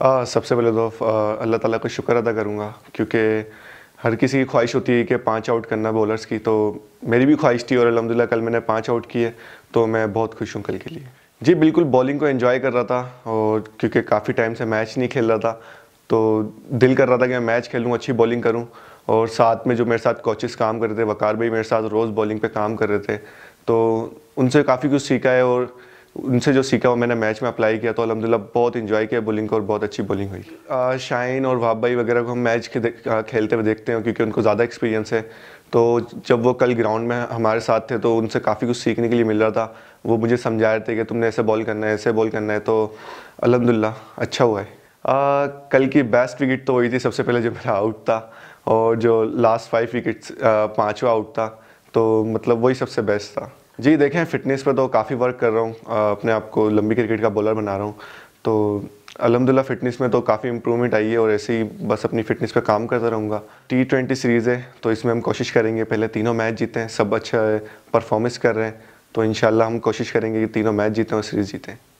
आ, सबसे पहले तो अल्लाह ताला का शुक्र अदा करूँगा क्योंकि हर किसी की ख्वाहिश होती है कि पाँच आउट करना बॉलर्स की तो मेरी भी ख्वाहिश थी और अलहमदिल्ला कल मैंने पाँच आउट किए तो मैं बहुत खुश हूँ कल के लिए जी बिल्कुल बॉलिंग को एंजॉय कर रहा था और क्योंकि काफ़ी टाइम से मैच नहीं खेल रहा था तो दिल कर रहा था कि मैं मैच खेलूँ अच्छी बॉलिंग करूँ और साथ में जो मेरे साथ कोचेस काम कर रहे थे वकार भाई मेरे साथ रोज़ बॉलिंग पे काम कर रहे थे तो उनसे काफ़ी कुछ सीखा है और उनसे जो सीखा वो मैंने मैच में अप्लाई किया तो अलहमदिल्ला बहुत इन्जॉय किया बोलिंग को और बहुत अच्छी बॉलिंग हुई शाइन और वाह भाई वगैरह को हम मैच के खेलते हुए देखते हैं क्योंकि उनको ज़्यादा एक्सपीरियंस है तो जब वो कल ग्राउंड में हमारे साथ थे तो उनसे काफ़ी कुछ सीखने के लिए मिल रहा था वो मुझे समझा रहे थे कि तुमने ऐसे बॉल करना है ऐसे बॉल करना है तो अलहमदिल्ला अच्छा हुआ है आ, कल की बेस्ट विकेट तो वही थी सबसे पहले जो मेरा आउट था और जो लास्ट फाइव विकेट्स पाँचवा आउट था तो मतलब वही सबसे बेस्ट था जी देखें फ़िटनेस पर तो काफ़ी वर्क कर रहा हूँ अपने आप को लंबी क्रिकेट का बॉलर बना रहा हूँ तो अलहमदिल्ला फ़िटनेस में तो काफ़ी इंप्रूवमेंट आई है और ऐसे ही बस अपनी फ़िटनेस पे काम करता रहूँगा टी ट्वेंटी सीरीज़ है तो इसमें हम कोशिश करेंगे पहले तीनों मैच जीते हैं सब अच्छा परफॉर्मेंस कर रहे हैं तो इन हम कोशिश करेंगे कि तीनों मैच जीतें और सीरीज़ जीतें